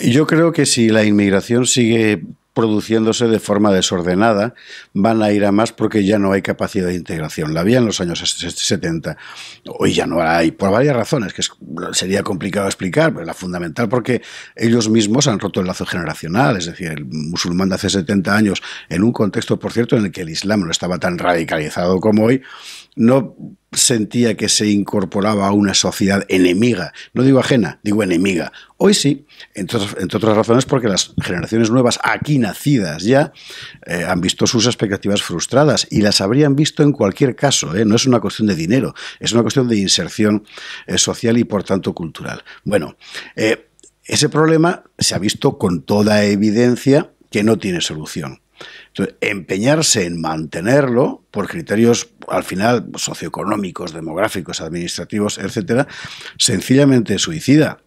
Yo creo que si la inmigración sigue produciéndose de forma desordenada, van a ir a más porque ya no hay capacidad de integración. La había en los años 70, hoy ya no hay, por varias razones, que sería complicado explicar, pero la fundamental porque ellos mismos han roto el lazo generacional, es decir, el musulmán de hace 70 años, en un contexto, por cierto, en el que el Islam no estaba tan radicalizado como hoy, no sentía que se incorporaba a una sociedad enemiga. No digo ajena, digo enemiga. Hoy sí, entre, otras razones porque las generaciones nuevas, aquí nacidas ya, eh, han visto sus expectativas frustradas y las habrían visto en cualquier caso. Eh. No es una cuestión de dinero, es una cuestión de inserción eh, social y por tanto cultural. Bueno, ese problema se ha visto con toda evidencia que no tiene solución. Entonces, empeñarse en mantenerlo por criterios al final socioeconómicos, demográficos, administrativos, etcétera, sencillamente suicida.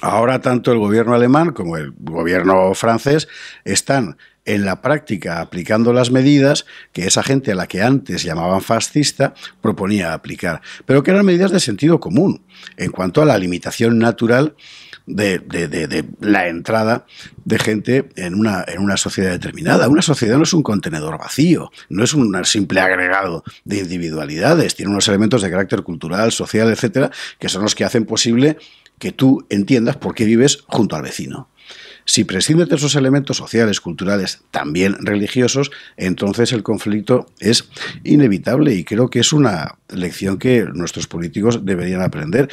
Ahora tanto el gobierno alemán como el gobierno francés están en la práctica aplicando las medidas que esa gente a la que antes llamaban fascista proponía aplicar, pero que eran medidas de sentido común en cuanto a la limitación natural de, la entrada de gente en una, en una sociedad determinada. Una sociedad no es un contenedor vacío, no es un simple agregado de individualidades, tiene unos elementos de carácter cultural, social, etcétera, que son los que hacen posible que tú entiendas por qué vives junto al vecino. Si prescindes de esos elementos sociales, culturales, también religiosos, entonces el conflicto es inevitable y creo que es una lección que nuestros políticos deberían aprender.